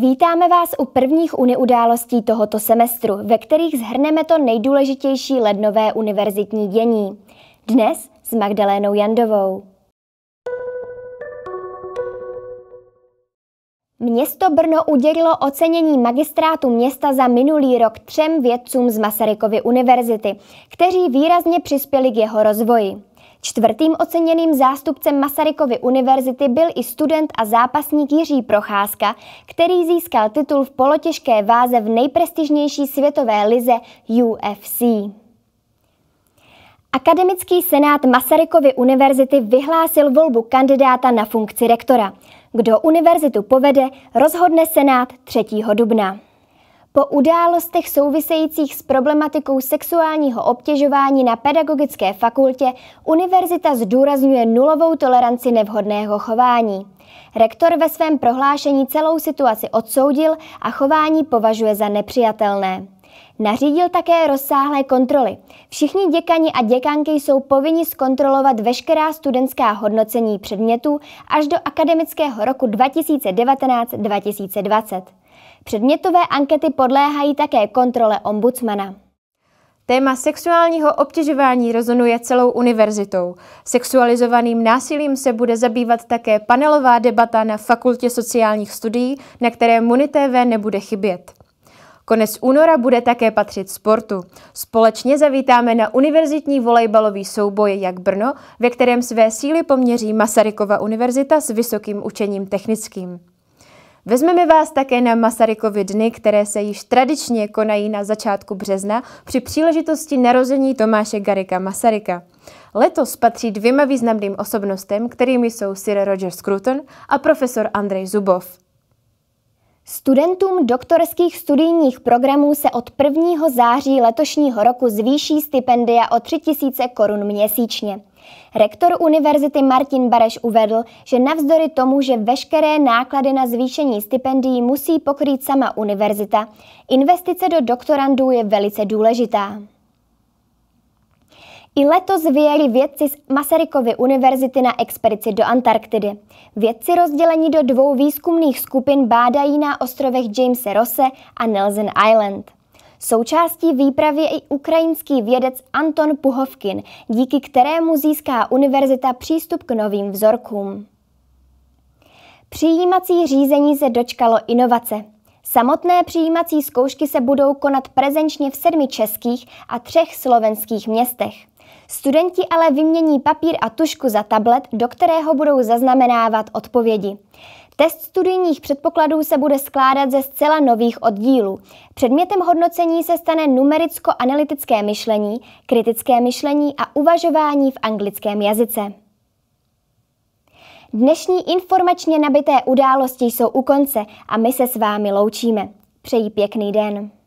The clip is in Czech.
Vítáme vás u prvních uniudálostí tohoto semestru, ve kterých zhrneme to nejdůležitější lednové univerzitní dění. Dnes s Magdalénou Jandovou. Město Brno udělilo ocenění magistrátu města za minulý rok třem vědcům z Masarykovy univerzity, kteří výrazně přispěli k jeho rozvoji. Čtvrtým oceněným zástupcem Masarykovy univerzity byl i student a zápasník Jiří Procházka, který získal titul v polotěžké váze v nejprestižnější světové lize UFC. Akademický senát Masarykovy univerzity vyhlásil volbu kandidáta na funkci rektora. Kdo univerzitu povede, rozhodne senát 3. dubna. Po událostech souvisejících s problematikou sexuálního obtěžování na Pedagogické fakultě univerzita zdůrazňuje nulovou toleranci nevhodného chování. Rektor ve svém prohlášení celou situaci odsoudil a chování považuje za nepřijatelné. Nařídil také rozsáhlé kontroly. Všichni děkani a děkanky jsou povinni zkontrolovat veškerá studentská hodnocení předmětů až do akademického roku 2019-2020. Předmětové ankety podléhají také kontrole ombudsmana. Téma sexuálního obtěžování rezonuje celou univerzitou. Sexualizovaným násilím se bude zabývat také panelová debata na Fakultě sociálních studií, na které MuniTV nebude chybět. Konec února bude také patřit sportu. Společně zavítáme na univerzitní volejbalový souboj Jak Brno, ve kterém své síly poměří Masarykova univerzita s Vysokým učením technickým. Vezmeme vás také na Masarykovy dny, které se již tradičně konají na začátku března při příležitosti narození Tomáše Garika Masaryka. Letos patří dvěma významným osobnostem, kterými jsou Sir Roger Scruton a profesor Andrej Zubov. Studentům doktorských studijních programů se od 1. září letošního roku zvýší stipendia o 3000 korun měsíčně. Rektor univerzity Martin Bareš uvedl, že navzdory tomu, že veškeré náklady na zvýšení stipendií musí pokrýt sama univerzita, investice do doktorandů je velice důležitá. I letos vyjeli vědci z Masarykovy univerzity na expedici do Antarktidy. Vědci rozdělení do dvou výzkumných skupin bádají na ostrovech Jamese Rose a Nelson Island. Součástí výpravy je i ukrajinský vědec Anton Puhovkin, díky kterému získá univerzita přístup k novým vzorkům. Přijímací řízení se dočkalo inovace. Samotné přijímací zkoušky se budou konat prezenčně v sedmi českých a třech slovenských městech. Studenti ale vymění papír a tušku za tablet, do kterého budou zaznamenávat odpovědi. Test studijních předpokladů se bude skládat ze zcela nových oddílů. Předmětem hodnocení se stane numericko-analytické myšlení, kritické myšlení a uvažování v anglickém jazyce. Dnešní informačně nabité události jsou u konce a my se s vámi loučíme. Přeji pěkný den.